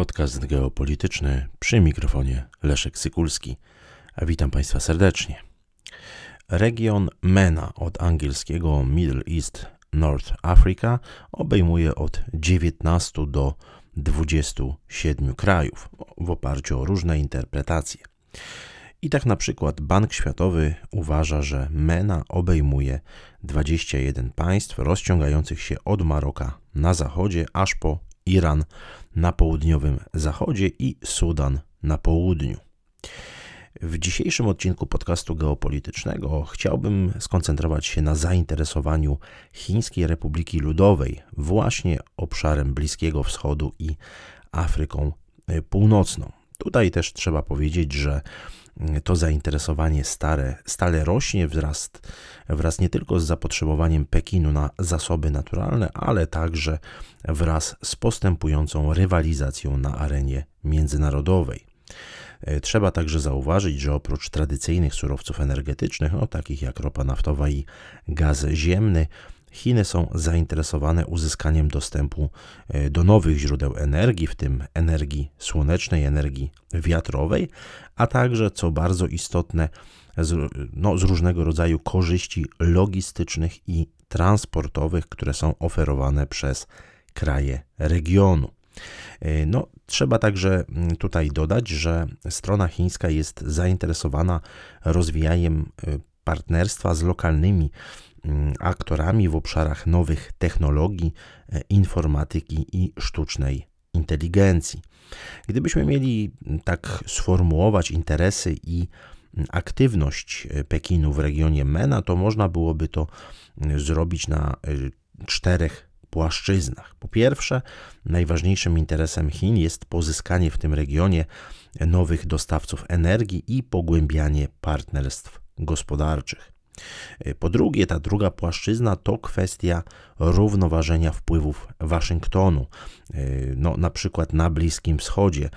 podcast geopolityczny przy mikrofonie Leszek Sykulski. Witam Państwa serdecznie. Region MENA od angielskiego Middle East North Africa obejmuje od 19 do 27 krajów w oparciu o różne interpretacje. I tak na przykład Bank Światowy uważa, że MENA obejmuje 21 państw rozciągających się od Maroka na zachodzie aż po Iran na południowym zachodzie i Sudan na południu. W dzisiejszym odcinku podcastu geopolitycznego chciałbym skoncentrować się na zainteresowaniu Chińskiej Republiki Ludowej właśnie obszarem Bliskiego Wschodu i Afryką Północną. Tutaj też trzeba powiedzieć, że to zainteresowanie stare, stale rośnie wraz, wraz nie tylko z zapotrzebowaniem Pekinu na zasoby naturalne, ale także wraz z postępującą rywalizacją na arenie międzynarodowej. E, trzeba także zauważyć, że oprócz tradycyjnych surowców energetycznych, no, takich jak ropa naftowa i gaz ziemny, Chiny są zainteresowane uzyskaniem dostępu e, do nowych źródeł energii, w tym energii słonecznej, energii wiatrowej, a także, co bardzo istotne, z, no, z różnego rodzaju korzyści logistycznych i transportowych, które są oferowane przez kraje regionu. E, no, trzeba także mm, tutaj dodać, że strona chińska jest zainteresowana rozwijaniem e, partnerstwa z lokalnymi Mm, aktorami w obszarach nowych technologii, e, informatyki i sztucznej inteligencji. Gdybyśmy mieli mm, tak sformułować interesy i mm, aktywność e, Pekinu w regionie MENA, to można byłoby to zrobić na e, czterech płaszczyznach. Po pierwsze, najważniejszym interesem Chin jest pozyskanie w tym regionie nowych dostawców energii i pogłębianie partnerstw gospodarczych. Y, po drugie, ta druga płaszczyzna to kwestia równoważenia wpływów Waszyngtonu, y, no, na przykład na Bliskim Wschodzie,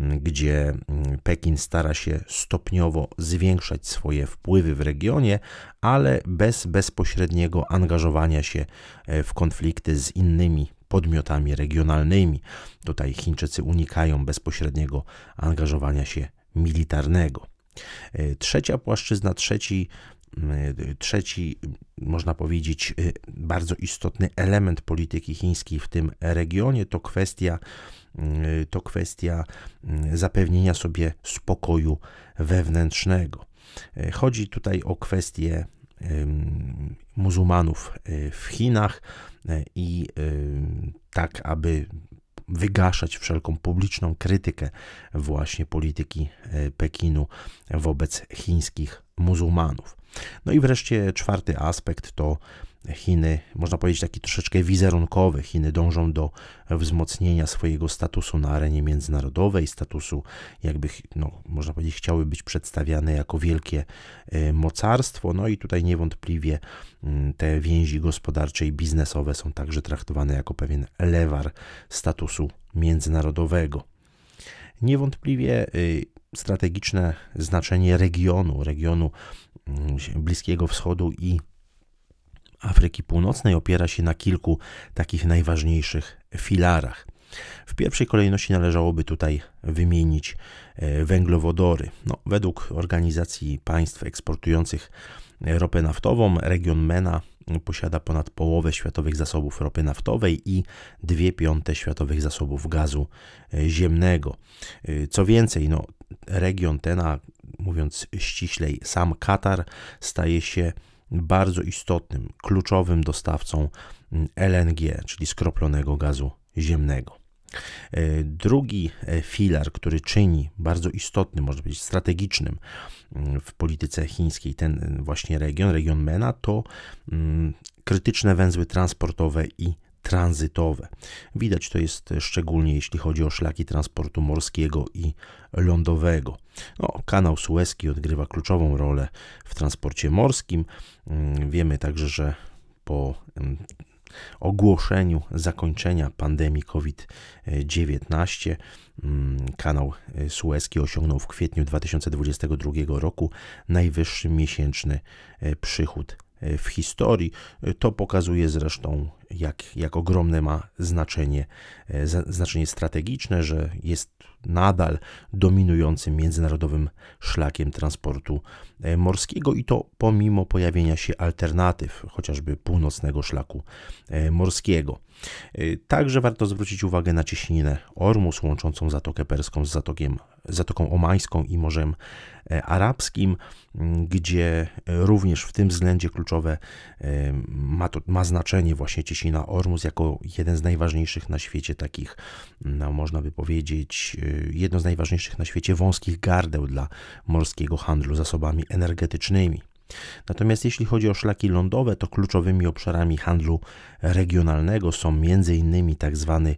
mm, gdzie mm, Pekin stara się stopniowo zwiększać swoje wpływy w regionie, ale bez bezpośredniego angażowania się e, w konflikty z innymi podmiotami regionalnymi. Tutaj Chińczycy unikają bezpośredniego angażowania się militarnego. E, trzecia płaszczyzna, trzeci Y, trzeci, można powiedzieć, y, bardzo istotny element polityki chińskiej w tym regionie to kwestia, y, to kwestia zapewnienia sobie spokoju wewnętrznego. Chodzi tutaj o kwestię muzułmanów w Chinach i tak, aby wygaszać wszelką publiczną krytykę właśnie polityki Pekinu wobec chińskich muzułmanów. No i wreszcie czwarty aspekt to Chiny, można powiedzieć taki troszeczkę wizerunkowy. Chiny dążą do wzmocnienia swojego statusu na arenie międzynarodowej, statusu jakby, no, można powiedzieć, chciały być przedstawiane jako wielkie e, mocarstwo. No i tutaj niewątpliwie mm, te więzi gospodarcze i biznesowe są także traktowane jako pewien lewar statusu międzynarodowego. Niewątpliwie y, strategiczne znaczenie regionu, regionu Mm, Bliskiego Wschodu i Afryki Północnej opiera się na kilku takich najważniejszych filarach. W pierwszej kolejności należałoby tutaj wymienić e, węglowodory. No, według organizacji państw eksportujących ropę naftową, region MENA posiada ponad połowę światowych zasobów ropy naftowej i dwie piąte światowych zasobów gazu e, ziemnego. E, co więcej, no, region ten, a mówiąc ściślej, sam Katar staje się bardzo istotnym, kluczowym dostawcą mm, LNG, czyli skroplonego gazu ziemnego. E, drugi e, filar, który czyni bardzo istotnym, może być strategicznym mm, w polityce chińskiej ten e, właśnie region, region MENA, to mm, krytyczne węzły transportowe i tranzytowe. Widać to jest szczególnie jeśli chodzi o szlaki transportu morskiego i lądowego. No, kanał Suezki odgrywa kluczową rolę w transporcie morskim. Mm, wiemy także, że po mm, ogłoszeniu zakończenia pandemii COVID-19 mm, kanał y, Suezki osiągnął w kwietniu 2022 roku najwyższy miesięczny y, przychód y, w historii. To pokazuje zresztą jak, jak ogromne ma znaczenie, e, znaczenie strategiczne, że jest nadal dominującym międzynarodowym szlakiem transportu e, morskiego i to pomimo pojawienia się alternatyw, chociażby północnego szlaku e, morskiego. Także warto zwrócić uwagę na cieśninę Ormus łączącą Zatokę Perską z Zatokiem Zatoką Omańską i Morzem e, Arabskim, gdzie również w tym względzie kluczowe ma, to, ma znaczenie właśnie Ciesina Ormus jako jeden z najważniejszych na świecie takich, no, można by powiedzieć, e, jedno z najważniejszych na świecie wąskich gardeł dla morskiego handlu zasobami energetycznymi. Natomiast jeśli chodzi o szlaki lądowe, to kluczowymi obszarami handlu regionalnego są m.in. tzw. Tak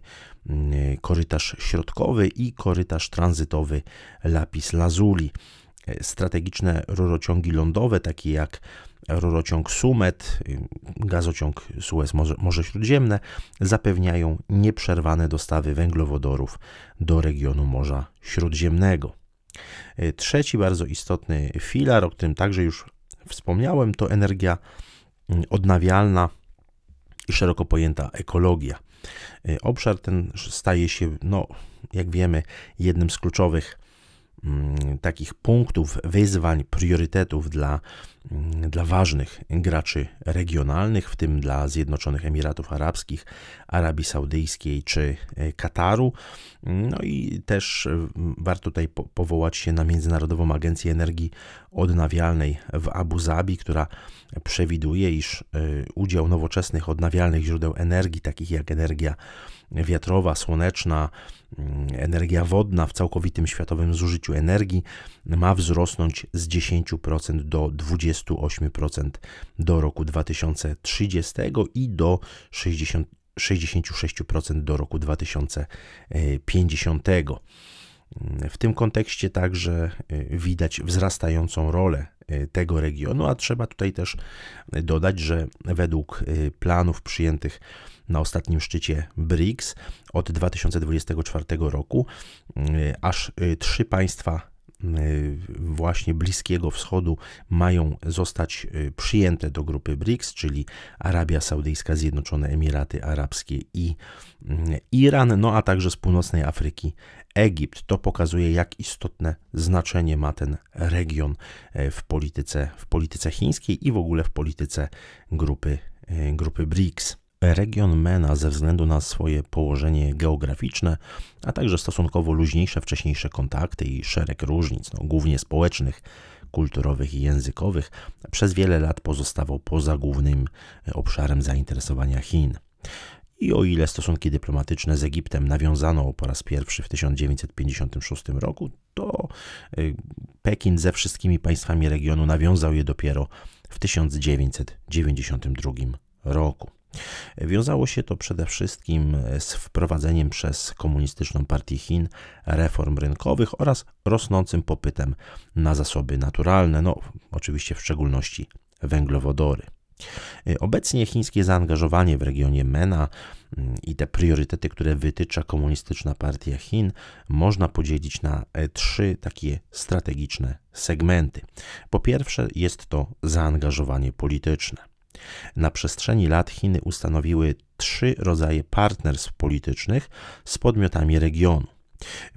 mm, korytarz środkowy i korytarz tranzytowy Lapis Lazuli. E, strategiczne rurociągi lądowe, takie jak rurociąg Sumet, y, gazociąg Suez Morze, Morze Śródziemne zapewniają nieprzerwane dostawy węglowodorów do regionu Morza Śródziemnego. E, trzeci bardzo istotny filar, o którym także już wspomniałem, to energia mm, odnawialna i szeroko pojęta ekologia. Y, obszar ten staje się, no, jak wiemy, jednym z kluczowych Mm, takich punktów, wyzwań, priorytetów dla, mm, dla ważnych graczy regionalnych, w tym dla Zjednoczonych Emiratów Arabskich, Arabii Saudyjskiej czy e, Kataru. Mm, no i też e, warto tutaj powołać się na Międzynarodową Agencję Energii Odnawialnej w Abu Zabi, która przewiduje, iż e, udział nowoczesnych odnawialnych źródeł energii, takich jak energia wiatrowa, słoneczna, mm, energia wodna w całkowitym światowym zużyciu energii ma wzrosnąć z 10% do 28% do roku 2030 i do 60, 66% do roku 2050. W tym kontekście także y, widać wzrastającą rolę tego regionu, a trzeba tutaj też dodać, że według y, planów przyjętych na ostatnim szczycie BRICS od 2024 roku y, aż y, trzy państwa właśnie Bliskiego Wschodu mają zostać przyjęte do grupy BRICS, czyli Arabia Saudyjska, Zjednoczone Emiraty Arabskie i Iran, no a także z północnej Afryki Egipt. To pokazuje, jak istotne znaczenie ma ten region e, w polityce, w polityce chińskiej i w ogóle w polityce grupy, e, grupy BRICS. Region MENA ze względu na swoje położenie geograficzne, a także stosunkowo luźniejsze wcześniejsze kontakty i szereg różnic, no, głównie społecznych, kulturowych i językowych, przez wiele lat pozostawał poza głównym e, obszarem zainteresowania Chin i o ile stosunki dyplomatyczne z Egiptem nawiązano po raz pierwszy w 1956 roku, to y, Pekin ze wszystkimi państwami regionu nawiązał je dopiero w 1992 roku. Wiązało się to przede wszystkim e, z wprowadzeniem przez Komunistyczną Partię Chin reform rynkowych oraz rosnącym popytem na zasoby naturalne, no oczywiście w szczególności węglowodory. Y, obecnie chińskie zaangażowanie w regionie MENA mm, i te priorytety, które wytycza Komunistyczna Partia Chin, można podzielić na e, trzy takie strategiczne segmenty. Po pierwsze, jest to zaangażowanie polityczne. Na przestrzeni lat Chiny ustanowiły trzy rodzaje partnerstw politycznych z podmiotami regionu.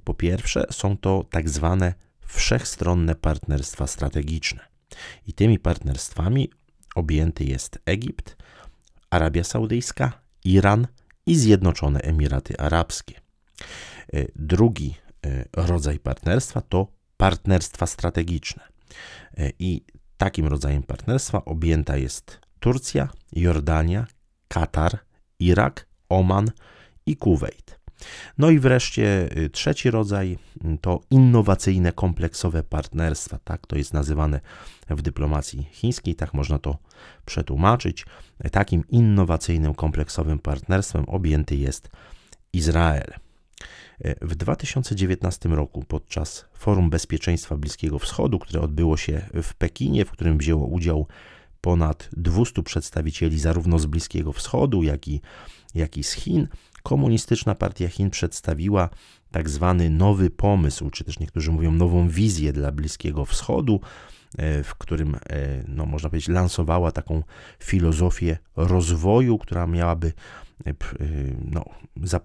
Po pierwsze, są to tak zwane wszechstronne partnerstwa strategiczne. I tymi partnerstwami objęty jest Egipt, Arabia Saudyjska, Iran i Zjednoczone Emiraty Arabskie. E, drugi e, rodzaj partnerstwa to partnerstwa strategiczne. E, I takim rodzajem partnerstwa objęta jest Turcja, Jordania, Katar, Irak, Oman i Kuwejt. No i wreszcie y, trzeci rodzaj y, to innowacyjne, kompleksowe partnerstwa. Tak to jest nazywane w dyplomacji chińskiej, tak można to przetłumaczyć. Takim innowacyjnym, kompleksowym partnerstwem objęty jest Izrael. Y, w 2019 roku podczas Forum Bezpieczeństwa Bliskiego Wschodu, które odbyło się w Pekinie, w którym wzięło udział ponad 200 przedstawicieli zarówno z Bliskiego Wschodu, jak i, jak i z Chin, Komunistyczna Partia Chin przedstawiła tak zwany nowy pomysł, czy też niektórzy mówią nową wizję dla Bliskiego Wschodu, e, w którym, e, no, można powiedzieć, lansowała taką filozofię rozwoju, która miałaby Y, y, no,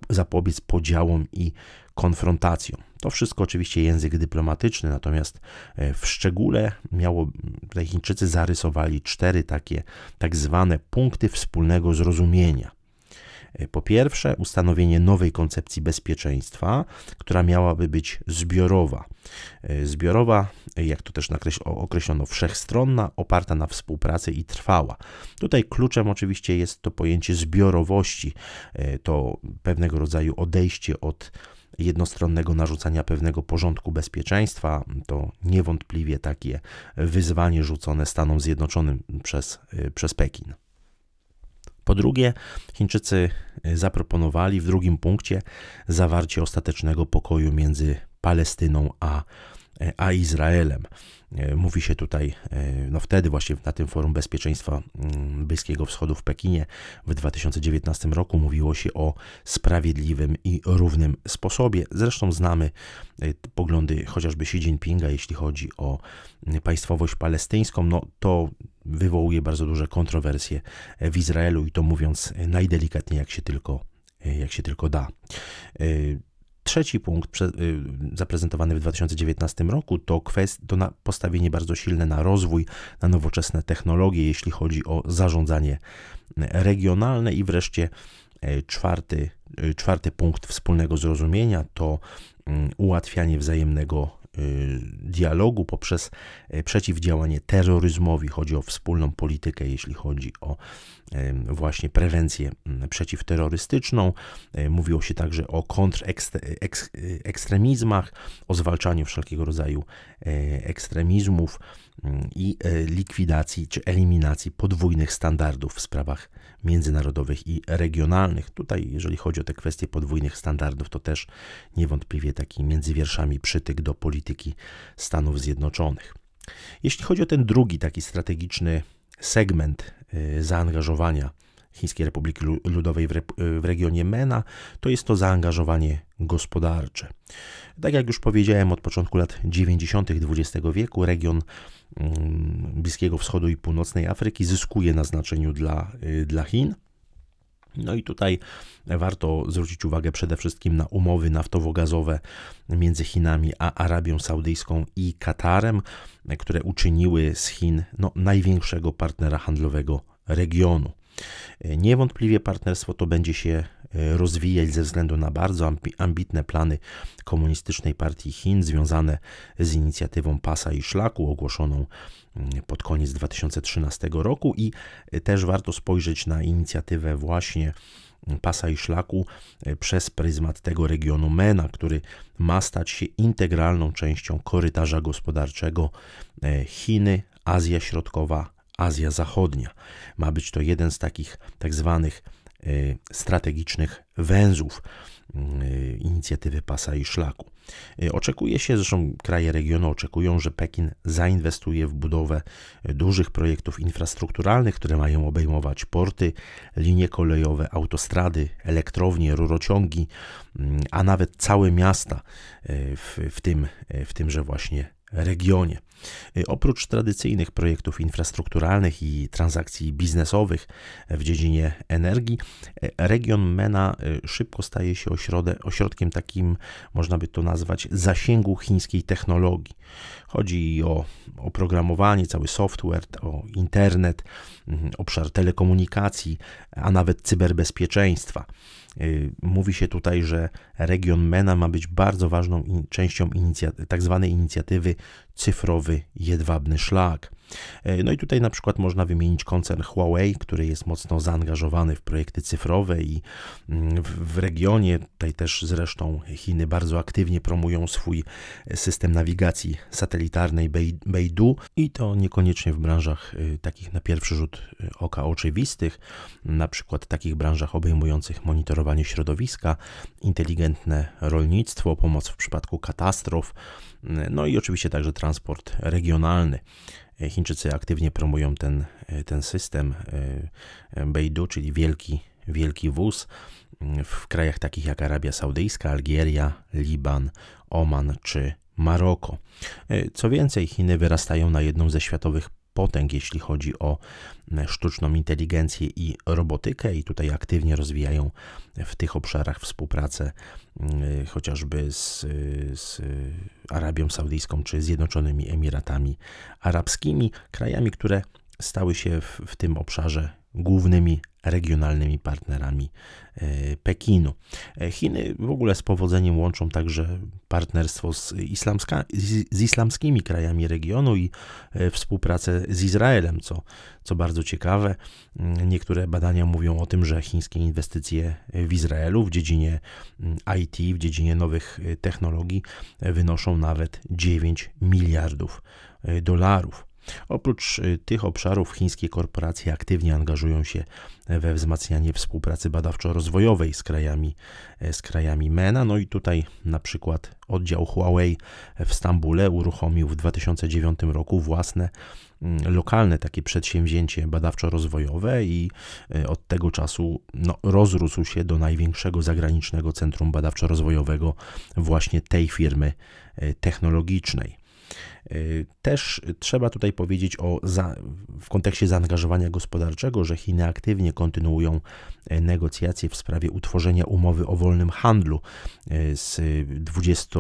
zapobiec podziałom i konfrontacjom. To wszystko oczywiście język dyplomatyczny, natomiast e, w szczególe miało, tutaj Chińczycy zarysowali cztery takie tak zwane punkty wspólnego zrozumienia. E, po pierwsze, ustanowienie nowej koncepcji bezpieczeństwa, która miałaby być zbiorowa. E, zbiorowa, e, jak to też określono, wszechstronna, oparta na współpracy i trwała. Tutaj kluczem oczywiście jest to pojęcie zbiorowości, to pewnego rodzaju odejście od jednostronnego narzucania pewnego porządku bezpieczeństwa. To niewątpliwie takie wyzwanie rzucone Stanom Zjednoczonym przez, przez Pekin. Po drugie, Chińczycy y, zaproponowali w drugim punkcie zawarcie ostatecznego pokoju między Palestyną a E, a Izraelem. E, mówi się tutaj, e, no wtedy właśnie na tym forum bezpieczeństwa mm, Bliskiego Wschodu w Pekinie w 2019 roku mówiło się o sprawiedliwym i równym sposobie. Zresztą znamy poglądy chociażby Xi Jinpinga, jeśli chodzi o mm, państwowość palestyńską. No to wywołuje bardzo duże kontrowersje w Izraelu i to mówiąc najdelikatniej jak się tylko, jak się tylko da. Trzeci punkt y, zaprezentowany w 2019 roku to, kwest, to na postawienie bardzo silne na rozwój, na nowoczesne technologie, jeśli chodzi o zarządzanie y, regionalne i wreszcie y, czwarty, czwarty punkt wspólnego zrozumienia to ułatwianie wzajemnego Y, dialogu, poprzez y, przeciwdziałanie terroryzmowi. Chodzi o wspólną politykę, jeśli chodzi o y, właśnie prewencję mm, przeciwterrorystyczną. Mówiło się także o kontrekstremizmach, o zwalczaniu wszelkiego rodzaju ekstremizmów, i e, likwidacji czy eliminacji podwójnych standardów w sprawach międzynarodowych i regionalnych. Tutaj, jeżeli chodzi o te kwestie podwójnych standardów, to też niewątpliwie taki między wierszami przytyk do polityki Stanów Zjednoczonych. Jeśli chodzi o ten drugi taki strategiczny segment e, zaangażowania Chińskiej Republiki Ludowej w, w regionie MENA, to jest to zaangażowanie gospodarcze. Tak jak już powiedziałem, od początku lat 90. XX wieku region mm, Bliskiego Wschodu i Północnej Afryki zyskuje na znaczeniu dla, y, dla Chin. No i tutaj warto zwrócić uwagę przede wszystkim na umowy naftowo-gazowe między Chinami a Arabią Saudyjską i Katarem, które uczyniły z Chin no, największego partnera handlowego regionu. E, niewątpliwie partnerstwo to będzie się e, rozwijać ze względu na bardzo ambitne plany Komunistycznej Partii Chin związane z inicjatywą Pasa i Szlaku ogłoszoną mm, pod koniec 2013 roku i e, też warto spojrzeć na inicjatywę właśnie mm, pasa i szlaku przez pryzmat tego regionu MENA, który ma stać się integralną częścią korytarza gospodarczego Chiny, Azja Środkowa, Azja Zachodnia. Ma być to jeden z takich tak zwanych y, strategicznych węzłów y, inicjatywy pasa i szlaku. Y, oczekuje się, zresztą kraje regionu oczekują, że Pekin zainwestuje w budowę dużych projektów infrastrukturalnych, które mają obejmować porty, linie kolejowe, autostrady, elektrownie, rurociągi, a nawet całe miasta, w, w tym, w tymże właśnie regionie. Y, oprócz tradycyjnych projektów infrastrukturalnych i transakcji biznesowych w dziedzinie energii, y, region MENA y, szybko staje się ośrodkiem takim, można by to nazwać, zasięgu chińskiej technologii. Chodzi o oprogramowanie, cały software, o internet, mm, obszar telekomunikacji, a nawet cyberbezpieczeństwa. Y, mówi się tutaj, że region MENA ma być bardzo ważną in częścią tzw. Tak inicjatywy Cyfrowy Jedwabny Szlak. E, no i tutaj na przykład można wymienić koncern Huawei, który jest mocno zaangażowany w projekty cyfrowe i mm, w regionie, tutaj też zresztą Chiny bardzo aktywnie promują swój system nawigacji satelitarnej Beidou i to niekoniecznie w branżach y, takich na pierwszy rzut y, oka oczywistych, na przykład takich branżach obejmujących monitorowanie środowiska, inteligentne rolnictwo, pomoc w przypadku katastrof, y, no i oczywiście także transport regionalny. E, Chińczycy aktywnie promują ten, e, ten system e, Beidou, czyli wielki, wielki wóz mm, w krajach takich jak Arabia Saudyjska, Algieria, Liban, Oman czy Maroko. Co więcej, Chiny wyrastają na jedną ze światowych potęg, jeśli chodzi o sztuczną inteligencję i robotykę, i tutaj aktywnie rozwijają w tych obszarach współpracę chociażby z, z Arabią Saudyjską czy Zjednoczonymi Emiratami Arabskimi, krajami, które stały się w, w tym obszarze głównymi regionalnymi partnerami e, Pekinu. E, Chiny w ogóle z powodzeniem łączą także partnerstwo z, islamska, z, z, islamskimi krajami regionu i e, współpracę z Izraelem, co, co bardzo ciekawe. Mm, niektóre badania mówią o tym, że chińskie inwestycje w Izraelu w dziedzinie mm, IT, w dziedzinie nowych technologii wynoszą nawet 9 miliardów dolarów. Oprócz y, tych obszarów chińskie korporacje aktywnie angażują się we wzmacnianie współpracy badawczo-rozwojowej z krajami, e, z krajami MENA. No i tutaj na przykład oddział Huawei w Stambule uruchomił w 2009 roku własne mm, lokalne takie przedsięwzięcie badawczo-rozwojowe i e, od tego czasu no, rozrósł się do największego zagranicznego centrum badawczo-rozwojowego właśnie tej firmy e, technologicznej. Też trzeba tutaj powiedzieć o za, w kontekście zaangażowania gospodarczego, że Chiny aktywnie kontynuują e, negocjacje w sprawie utworzenia umowy o wolnym handlu e, z, 20,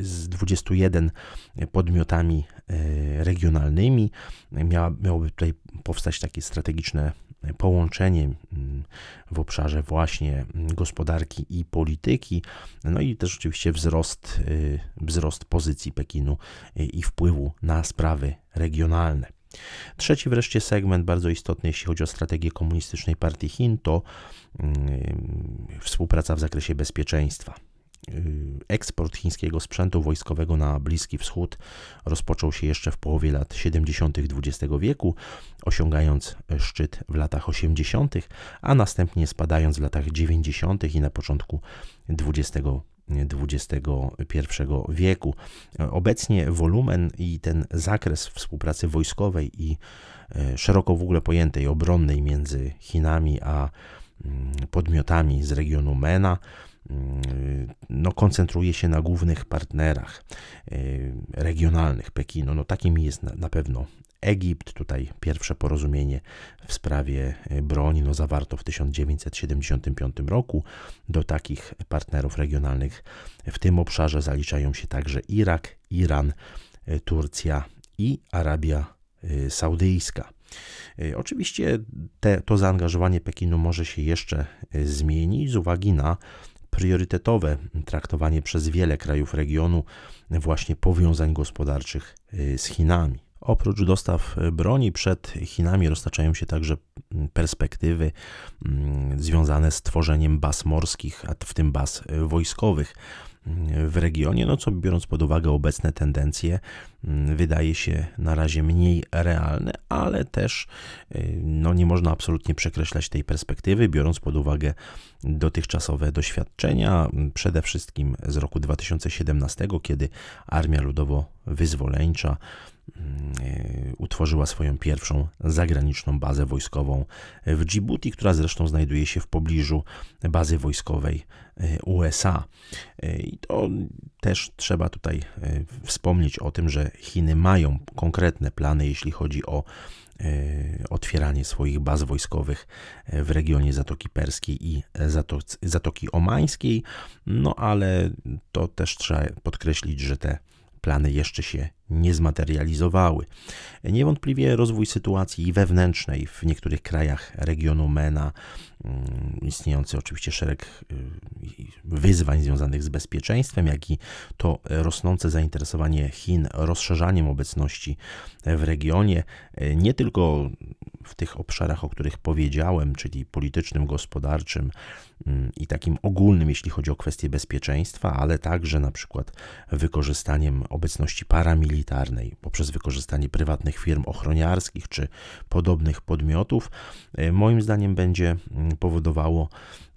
z, 21 e, podmiotami regionalnymi. Miała, miałoby tutaj powstać takie strategiczne połączenie mm, w obszarze właśnie mm, gospodarki i polityki, no i też oczywiście wzrost, y, wzrost pozycji Pekinu y, i wpływu na sprawy regionalne. Trzeci wreszcie segment, bardzo istotny, jeśli chodzi o strategię komunistycznej partii Chin, to mm, współpraca w zakresie bezpieczeństwa. Y, eksport chińskiego sprzętu wojskowego na Bliski Wschód rozpoczął się jeszcze w połowie lat 70. XX wieku, osiągając szczyt w latach 80., a następnie spadając w latach 90. i na początku XX XXI wieku. Obecnie wolumen i ten zakres współpracy wojskowej i y, szeroko w ogóle pojętej obronnej między Chinami a mm, podmiotami z regionu MENA Y, no, koncentruje się na głównych partnerach y, regionalnych Pekinu. No, takim jest na, pewno Egipt. Tutaj pierwsze porozumienie w sprawie y, broni no, zawarto w 1975 roku. Do takich partnerów regionalnych w tym obszarze zaliczają się także Irak, Iran, Turcja i Arabia Saudyjska. Oczywiście te, to zaangażowanie Pekinu może się jeszcze zmienić z uwagi na priorytetowe traktowanie przez wiele krajów regionu właśnie powiązań gospodarczych y, z Chinami. Oprócz dostaw y, broni przed Chinami roztaczają się także mm, perspektywy mm, związane z tworzeniem baz morskich, a w tym baz y, wojskowych w regionie, no co biorąc pod uwagę obecne tendencje, mm, wydaje się na razie mniej realne, ale też y, no nie można absolutnie przekreślać tej perspektywy, biorąc pod uwagę dotychczasowe doświadczenia, przede wszystkim z roku 2017, kiedy Armia Ludowo wyzwoleńcza mm, utworzyła swoją pierwszą zagraniczną bazę wojskową w Djibouti, która zresztą znajduje się w pobliżu bazy wojskowej e, USA. E, I to też trzeba tutaj e, wspomnieć o tym, że Chiny mają konkretne plany, jeśli chodzi o otwieranie swoich baz wojskowych w regionie Zatoki Perskiej i Zatoki Omańskiej. No ale to też trzeba podkreślić, że te plany jeszcze się nie zmaterializowały. Niewątpliwie rozwój sytuacji wewnętrznej w niektórych krajach regionu MENA, mm, istniejący oczywiście szereg y, wyzwań związanych z bezpieczeństwem, jak i to rosnące zainteresowanie Chin rozszerzaniem obecności w regionie, y, nie tylko w tych obszarach, o których powiedziałem, czyli politycznym, gospodarczym mm, i takim ogólnym, jeśli chodzi o kwestie bezpieczeństwa, ale także na przykład wykorzystaniem obecności paramilitarnej poprzez wykorzystanie prywatnych firm ochroniarskich czy podobnych podmiotów, e, moim zdaniem będzie mm, powodowało,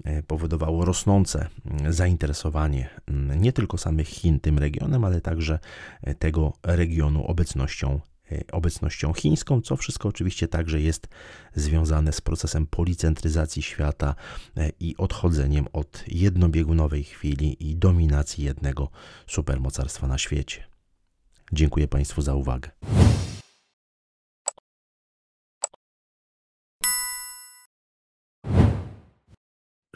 e, powodowało rosnące mm, zainteresowanie nie tylko samych Chin tym regionem, ale także e, tego regionu obecnością E, obecnością chińską, co wszystko oczywiście także jest związane z procesem policentryzacji świata e, i odchodzeniem od jednobiegunowej chwili i dominacji jednego supermocarstwa na świecie. Dziękuję Państwu za uwagę.